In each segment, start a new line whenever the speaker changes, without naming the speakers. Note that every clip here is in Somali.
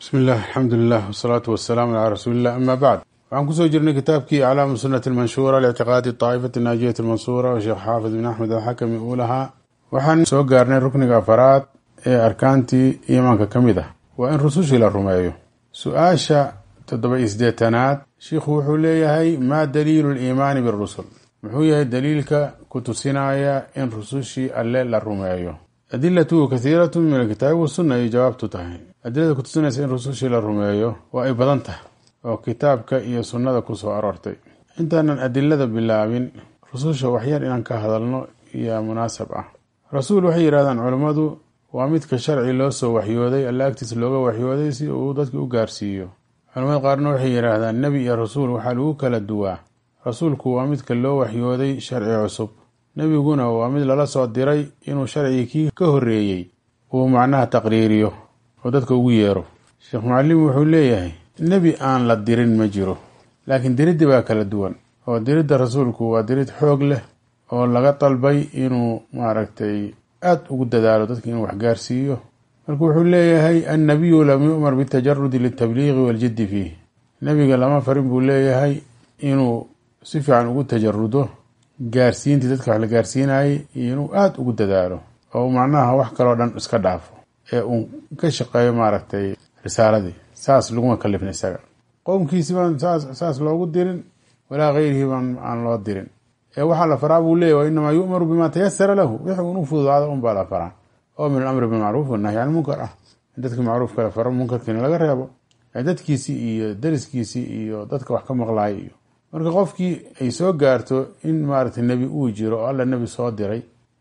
bismi alxamdulilah wasalaatu wasalaamu calaa rasuuli llah ama bacd waxaan kusoo jirnay kitaabkii aclaamu sunati almanshuura lictiqaadi daa'ifati naajiyati almansuura oo sheekh xaafid bin axmed alxakami uu lahaa waxaan soo gaarnay rukniga afaraad ee arkaantii iimaanka ka mid ah waa in rusushii la rumeeyo su-aasha toddoba iyo siddeetanaad sheikhu wuxuu leeyahay maa daliilu liimaani birusul muxuu yahay daliilka ku tusinaya in rusushii alle la rumeeyo adilatuhu kathiiratu min alkitaabi wasunna ayay jawaabtu tahay adilada kutusinaysa in rusushii la rumeeyo waa ay badan tahay oo kitaabka iyo sunnada kusoo aroortay intaanan adilada bilaabin rususha waxyar inaan ka hadalno iyaa munaasab ah rasuul waxay yidhahdaan culimmadu waa midka sharci loo soo waxyooday alla agtiis looga waxyooday si uu dadka u gaarsiiyo culamada qaarna waxay yidhaahdaan nebi iyo rasuul waxaa lagu kala duwaa rasuulku waa midka loo waxyooday sharci cusub nebiguna waa mid lala soo diray inuu sharcigii kii ka horreeyey uu macnaha taqriiriyo oo dadka ugu yeero sheekh mucalim wuxuu leeyahay nebi aan la dirin ma jiro laakiin diridda baa kala duwan oo diridda rasuulku waa dirid xoog leh oo laga dalbay inuu maaragtay aada ugu dadaalo dadka inuu waxgaarsiiyo marka wuxuu leeyahay annabiyu lam yu'mar bitajarudi liltabliiqi waljiddi fiih nebiga lama farin buu leeyahay inuu si fiican ugu tajarudo gaarsiintii dadka wax la gaarsiinayay inuu aada ugu dadaalo oo macnaha wax kaloo dhan iska dhaafo ee uu ka shaqeeyo maaragtay risaaladii saas laguma kalifin isaga qowmkiisi baan saas loogu dirin walaa geyrihi aan loo dirin ee waxaa la faraa buu leeya inamaa yu'maru bimaa tayasara lahu wixii unu fududaada unbaa la faraa oo min alamri bimacruuf wanahyi can munkar ah in dadka macruufka la faro munkarkiina laga reebo dadkiisii iyo dariskiisii iyo dadka wax ka maqlaaya iyo marka qofkii ay soo gaarto in maaragtay nebi uu jiro oo alla nebi soo diray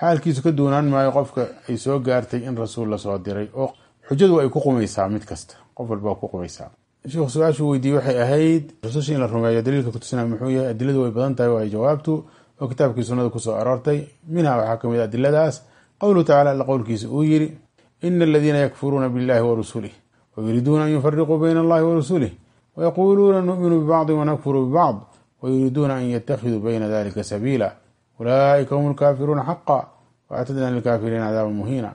xaalkiisu ka duunaan maayo qofka ay soo gaartay in rasuul lasoo diray oo xujadu ay ku qumaysaa mid kasta qof walba ku qumaysaa sheikhu su-aashu weydiiyey waxay ahayd rususha in la rumeeyo daliilka kutusina muxuu yahay adiladu way badan tahay oo jawaabtu oo kitaabkii sunnada kusoo aroortay minha waxaa ka mid a ah adiladaas qowluhu tacala alla qowlkiisa uu yiri ina aladiina yakfuruuna billaahi wa rusulih wa yuriiduuna an yufariquu bayna allahi wa rusulih wayaquuluuna numinu bibacdin wanakfuru bibacd ويuriiduuna an yتkhiduu byna dlika sabiila ulaaئika hm اlkaafiruuna xaqa wاctadna lilkaafiriina cadaaba muhiina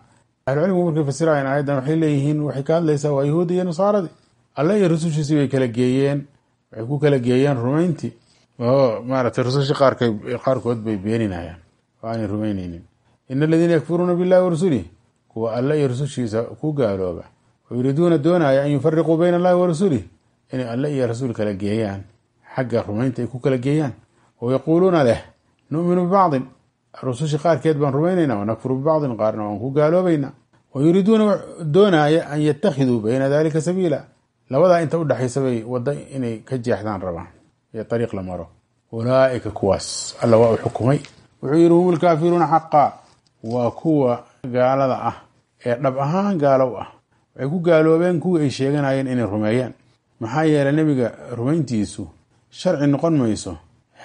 ahlucilmigu markay fasirayeen aayaddan waxay leeyihiin waxay ka hadlaysaa waa yahuudi iyo nasaaradii alle iyo rusushiisii bay kala geeyeen waxay ku kala geeyeen rumayntii oo maaragtay rusushii qaarkay qaarkood bay beeninayaan oo aanay rumaynaynin ina aladiina yakfuruuna billahi wa rasulih kuwa alle iyo rusushiisa ku gaalooba wayuriiduuna doonaaya an yufariquu bayna allahi wa rasulih inay alle iyo rasuul kala geeyaan xagga rumaynta ay ku kala geeyaan wayaquuluuna leh numinu bibacdin rususha qaarkeed baan rumaynaynaa nakfuru bibacdin qaarna waan ku gaaloobaynaa wayuriiduuna doonaaya an yatakhiduu bayna dalika sabiila labadaa inta udhexaysa bay wadda inay ka jeexdaan rabaan ee ariiq la maro ulaaika kuwaas alla waa u xukumay wuxuu yidhi hum lkaafiruuna xaqa waa kuwa gaalada ah ee dhab ahaan gaalow ah waxay ku gaaloobeen kuwii ay sheeganayeen inay rumeeyaan maxaa yeelay nebiga rumayntiisu sharci noqon mayso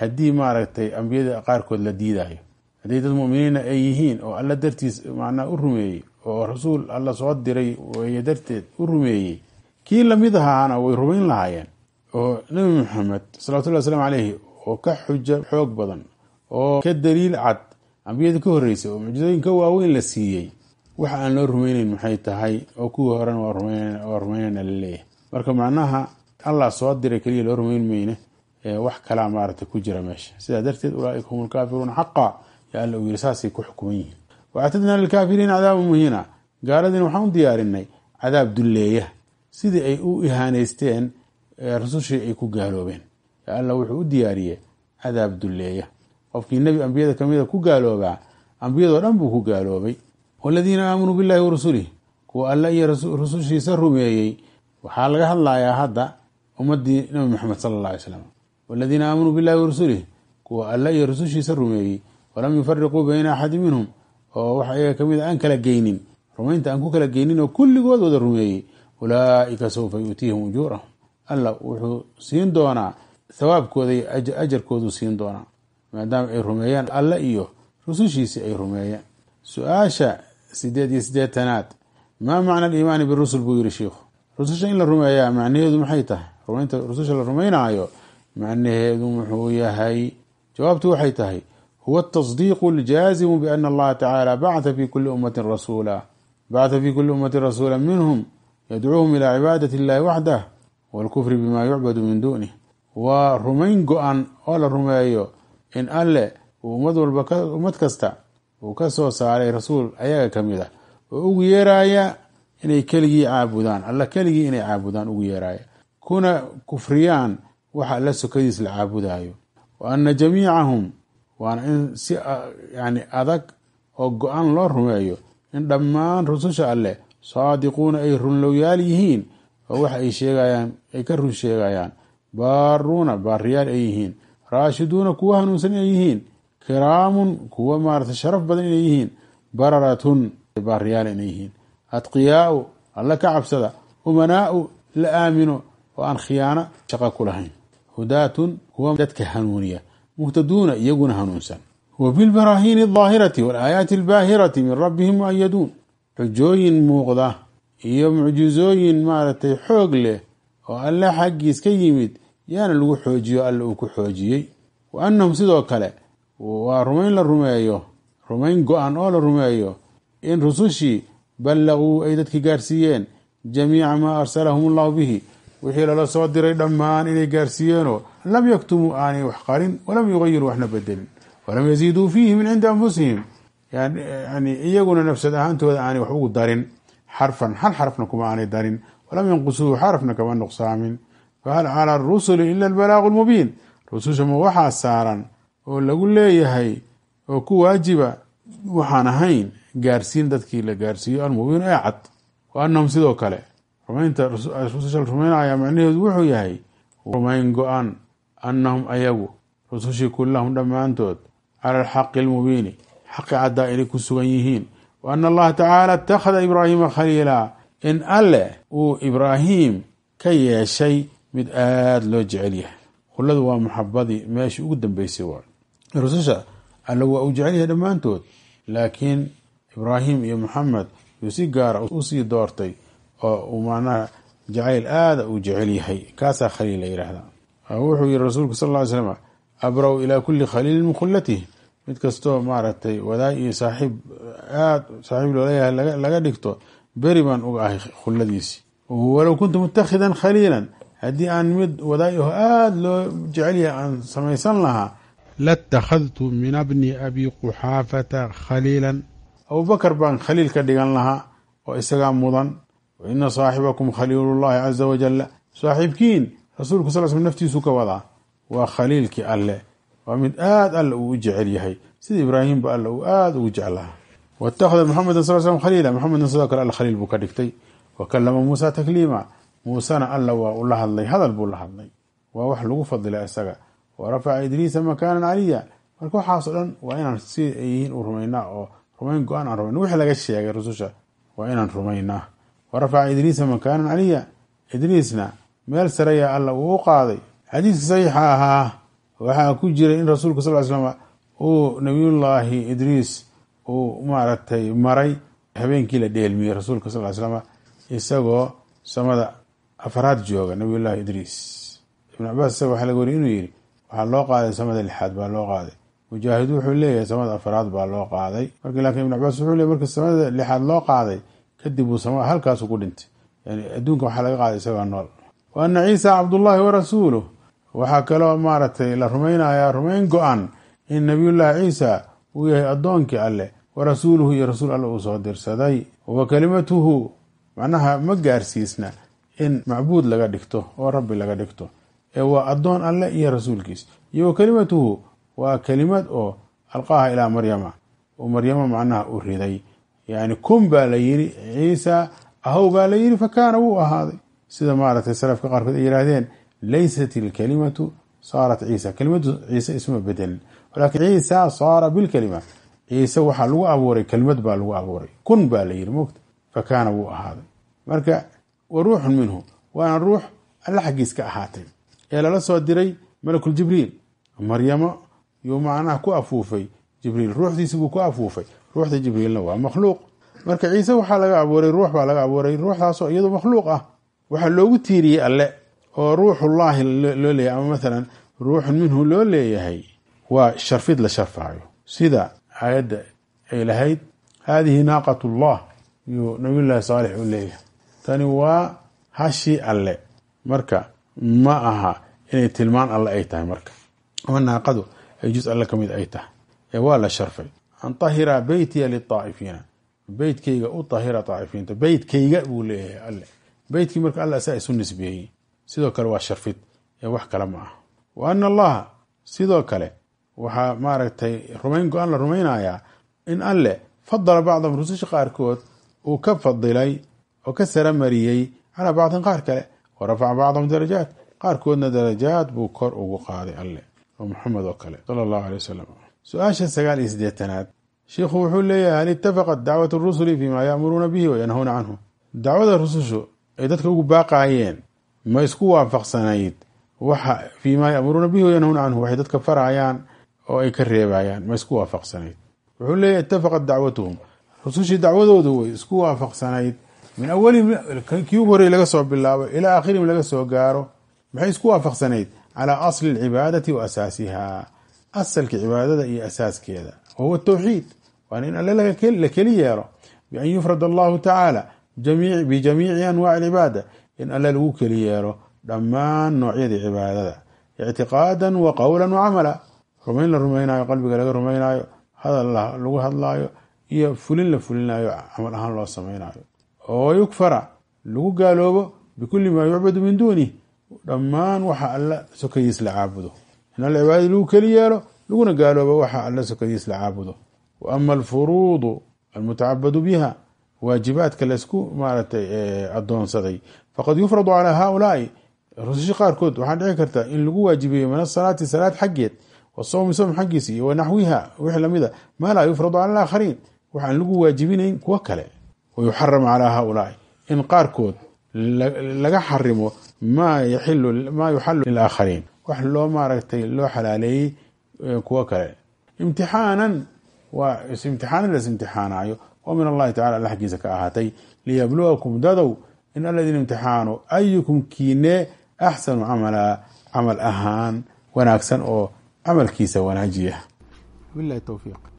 haddii maaragtay ambiyada qaarkood la diidayo haddii dad muminiina ay yihiin oo alla dartiis macnaa u rumeeyey oo rasuul alla soo diray weye darteed u rumeeyey kii lamid ahaana way rumayn lahaayeen oo nebi maxamed salawatullhi waslamu caleyhi oo ka xujo xoog badan oo ka daliil cad ambiyada ka horreysay oo mucjisooyin ka waaweyn la siiyey wax aan loo rumayneyn maxay tahay oo kuwii horena waa rumaynana la leeyahay marka macnaha allah soo diray keliya loo rumayn meyne wax kalaa maarata ku jira meesha sidaa darteed ulaaika hum lkaafiruuna xaqa ya uu yiri saasay ku xukuman yihiin waactadnaa lilkaafiriina cadaaban muhiina gaaladiina waxaan u diyaarinay cadaab dulleeya sidii ay u ihaaneysteen rusushii ay ku gaaloobeen ya wuxuu u diyaariyey cadaab dulleeya qofkii nebi ambiyada kamida ku gaaloobaa ambiyadoo dhan buu ku gaaloobay waladiina aamanuu billahi warusulih kuwa alla iyo rusushiisa rumeeyey waxaa laga hadlayaa hadda ummadii nabi maxamed sala alla alay slam waladiina aamanuu billahi warasulih kuwa alla iyo rusushiisa rumeeyey walam yufariquu bayna axadi minhum oo wax iyaga kamid aan kala geynin rumaynta aan ku kala geynin oo kulligood wada rumeeyey ulaaika sawfa yuutiihim ujuurahum alla wuxuu siin doonaa thawaabkooday ajarkoodu siin doonaa maadaama ay rumeeyaan alla iyo rusushiisii ay rumeeyeen su-aasha sideed iyo sideetanaad maa macna aliimaani birusul buu yiri sheikhu rususha in la rumeeyaa macnaheedu maxay tahay rumaynta rususha la rumaynaayo macnaheedu muxuu yahay jawaabtu waxay tahay huwa atasdiiqu ljaazimu biana allaha tacaala bacaa fi kuli ummatin rasuula bacaa fi kuli ummatin rasuula minhum yadcuuhum ila cibaadati illahi waxdah walkufri bima yucbadu min duunih waa rumayn go-an oo la rumeeyo in alle uu ummad walba ummad kasta uu ka soo saaray rasuul ayaga ka mid ah oo ugu yeeraaya inay keligii caabudaan alla keligii inay caabudaan ugu yeeraaya kuna kufriyaan waxa alla sokadiis la caabudayo wa ana jamiicahum waana in si ah, yani adag oo go-aan loo rumeeyo in dhammaan rususha alleh saadiquuna ay runlowyaal yihiin oo waxa ay sheegayaan ay ka run sheegayaan baaruuna baariyaal ay yihiin raashiduuna kuwo hanuunsan inay yihiin kiraamun kuwo maaratay sharaf badan inay yihiin bararatun baariyaal inay yihiin adqiyaau alla ka cabsada umanaau la aamino oo aan khiyaano shaqo ku lahayn hudaatun kuwa dadka hanuuniya muhtaduuna iyaguna hanuunsan wa bilbaraahini aldaahirati walaayaati albaahirati min rabbihim muayaduun xujooyin muuqda iyo mucjizooyin maaragtay xoog leh oo alle xaggiis ka yimid yaana lagu xoojiyo alle uu ku xoojiyey wa annahum sidoo kale waa rumayn la rumeeyo rumayn go-an oo la rumeeyo in rusushii ballaquu ay dadki gaarsiiyeen jamiica maa arsalahum allahu bihi wixii lala soo diray dhammaan inay gaarsiiyeenoo lam yaktumuu aanay wax qarin walam yugayiruu waxna bedelin walam yaziiduu fiihi min cindi anfusihim yani iyaguna nafsad ahaantooda aanay wax ugu darin xarfan hal xarfna kuma aanay darin walam yanqusuuhu xarafna kama nuqsaamin fahal cala arusuli ila albalaaqu lmubiin rususha ma waxaa saaran oo lagu leeyahay oo ku waajiba waxaan ahayn gaarsiin dadkii la gaarsiiyo almubiin ee cad wa annahum sidoo kale rumaynta rususha ayaa macnaheedu wuxuu yahay rumayn go-aan annahum ayagu rusushii kullahum dhammaantood cala alxaqi almubiini xaqi caddaa inay ku sugan yihiin wa anna allaha tacaala itakhada ibraahiima khaliilaa in alle uu ibraahiim ka yeeshay mid aada loo jecel yahay kulladu waa maxabadii meeshii ugu dambeysay waa rususha alle waa uu jecelyahay dhammaantood laakiin ibraahiim iyo maxamed yuu si gaara usii doortay oo uu macnaha jacayl aada uu jecel yahay kaasaa khaliil la yidhaahda wuxuu yihi rasuulku sal ll ly slam abrow ilaa kulli khaliilin min khullatihi mid kastoo maaragtay wadaay iyo saaxiib eh, aada saaxiib loola yahay laga dhigto beri baan uga ahay khulladiisi walow kuntu mutakhidan khaliilan haddii aan mid wadaay aho aada loo jecel yahay aan samaysan lahaa latakhadtu min abni abi quxaafata khaliilan abubakar baan khaliil ka dhigan lahaa oo isagaa mudan waina saaxibakum khaliilullaahi caza wajalla saaxiibkiin rasuulku sal sl naftiisu ka wadaa waa khaliilkii alle waa mid aad alle uu u jecel yahay sida ibraahimba alle uu aada ugu jeclaha watakhada maxameda sal slm khaliila maxamedna sidoo kale alle khaliil buu ka dhigtay wa kalama muusa takliima muusena alla waa u la hadlay hadal buu la hadlay waa wax lagu fadila isaga wa rafaca idriisa makaanan caliya marka waxaaso dhan waa inaan si ay u rumaynaa oo rumayn go-aan aan rumayna laga sheegay rususha waa inaan rumaynaa warafca idriisa makaanan caliya idriisna meel saraya alla uu u qaaday xadiiska saxiixa ah ahaa waxaa ku jira in rasuulka sal slam uu nabiyullaahi idriis uu maaragtay maray habeenkii la dheelmiyey rasuulka sal slam isagoo samada afraad jooga nabiyullaahi idriis ibn cabaas isaga waxaa laga wariy inuu yihi waxaa loo qaaday samada lixaad baa loo qaaday mujaahid wuxuu leeyahay samada afraad baa loo qaaday marka laakiin ibn cabaas wuxuu leey marka samada lixaad loo qaaday kadib uu samaa halkaasu ku dhintay yani adduunka waxaa laga qaaday isagoo nool wa anna ciisa cabdullaahi wa rasuuluh waxaa kaloo maaragtay la rumaynayaa rumayn go-an in nabiyullaahi ciisa uu yahay addoonkii alleh wa rasuuluhu iyo rasuul alle uu soo dirsaday wa kelimatuhu macnaha ma gaarsiisna in macbuud laga dhigto oo rabbi laga dhigto ee waa addoon alleh iyo rasuulkiis iyo wa kelimatuhu waa kelimad oo alqaaha ilaa maryama oo maryama macnaha u riday yani kun baa la yiri ciisa ahow baa la yiri fakaana wuu ahaaday sida maaragtay salafka qaarkood ay yiraahdeen laysat ilkalimatu saarat ciisa kelimadu ciise isma bedelin laakiin ciisa saara bilkalima ciise waxaa lagu abuuray kelimad baa lagu abuuray kun baa la yiri mogta fakaana wuu ahaaday marka wa ruuxun minhu waana ruux alla xaggiiska ahaatay ee lala soo diray malakul maryamo yuu macnaha ku afuufay jibriil ruuxdiisi buu ku afuufay ruuxda jibriilna waa makhluuq marka ciise waxaa laga abuuray ruux baa laga abuuray ruuxdaasoo iyadu makhluuq ah waxaa loogu tiiriyey alle oo ruuxullaahi loo leeyahay ama maalan ruuxun minhu loo leeyahay waa sharfid la sharfaayo sida aayadda ay lahayd haadihi naaqat ullah yuu nabiyullaahi saalix u leeyahay tani waa hashii alle marka ma aha inay tilmaan alle ay tahay marka ama naaqadu ay juz alle ka mid ay tahay ee waa la sharfay an ahira beytiya liaa'ifiina beytkeyga u ahira aaifiinta beytkeyga buu leeyahay alle beytkii marka alle asaa isu nisbeeyey sidoo kale waa sharfid ee wax kale ma ah wa ana allaha sidoo kale waxaa maaragtay rumayn go-aan la rumaynayaa in alle fadala bacdahum rususha qaarkood uu ka fadilay oo ka saramariyey calaa bacdin qaar kale wa rafaca bacdahum darajaat qaarkoodna darajaad buu kor ugu qaaday alle oo muxamed oo kale sala allahu aley wasalam su-aasha sagaal iyo siddeetanaad sheikhu wuxuu leeyahay hal itafaqat dacwat rusuli fimaa yaamuruuna bihi wa canhu dacwada rusushu ay dadka ugu baaqaayeen ma isku waafaqsanayd waxa fiimaa yaamuruuna bihi wa canhu waxay dadka farayaan oo ay ka reebayaan ma isku waafaqsanayd wuxuu leeyahay itafaqat dacwatuhum rusushii dacwadoodu way isku waafaqsanayd min awalihim kii ugu horey laga soo bilaabo ilaa akhirihim laga soo gaaro maxay isku waafaqsanayd calaa asli alcibaadati wa asaasiha asalka cibaadada iyo asaaskeeda wahuwa tawxiid waana in alle la keli yeelo bian yufrad allahu tacaala bijamiici anwaaci cibaada in alle lagu keli yeelo dhammaan noocyadii cibaadada ictiqaadan wa qowlan wa camala rumayn la rumaynayo qalbiga laga rumaynayo hadal lagu hadlaayo iyo fulin la fulinayo camal ahaan loo samaynayo oo yukfara lagu gaaloobo bikulli maa yucbadu min duunih dhammaan waxa alla sokayiis la caabudo cibaadada lagu keli yeelo laguna gaaloobo waxa alla sokadiisa la caabudo wa ama alfuruudu almutacabadu biha waajibaadka laysku maaratay adoonsaday faqad yufradu calaa haaulaai rususha qaarkood waxaa dhici karta in lagu waajibeeyo min asalaati salaad xaggeed wasowmi sowm xaggiisa iyo wanaxwiha wix lamida maa laa yufradu cala alaakhariin waxaan lagu waajibinayn kuwo kale wayuxaram calaa haaulaai in qaarkood laga xarimo maa yuxalu lilaaakhariin wax loo maaragtay loo xalaaleeyey eh, kuwo kale imtixaanan waa imtixaanan lasimtixaanaayo oo min allahi tacala alla xaggiisa ka ahaatay liyabluwakum dadow in aladiina imtixaano ayukum kiine axsanu camala camal ahaan wanaagsan oo camalkiisa wanaajiya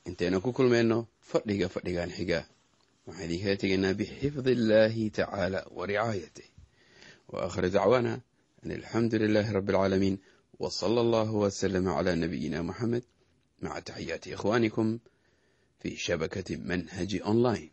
intaynu ku kulmayno fadhiga fadhigan xiga waxaan idinkala tegaynaa bixifdi illaahi tacaala wa ricaayatih wa aakhir dacwaana an alxamdu lilaahi rabbi alcaalamiin وصلى الله وسلم على نبينا محمد مع تحيات إخوانكم في شبكة منهج أونلاين